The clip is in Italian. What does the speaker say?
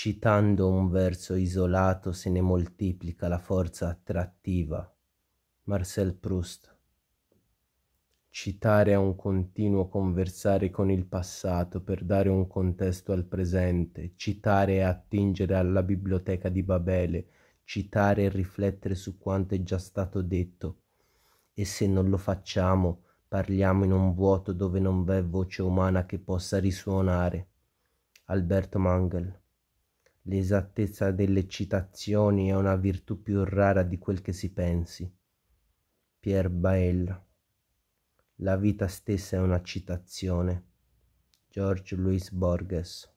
Citando un verso isolato se ne moltiplica la forza attrattiva. Marcel Proust. Citare è un continuo conversare con il passato per dare un contesto al presente, citare è attingere alla biblioteca di Babele, citare e riflettere su quanto è già stato detto. E se non lo facciamo, parliamo in un vuoto dove non v'è voce umana che possa risuonare. Alberto Mangel L'esattezza delle citazioni è una virtù più rara di quel che si pensi. Pierre Baella. La vita stessa è una citazione. George Louis Borges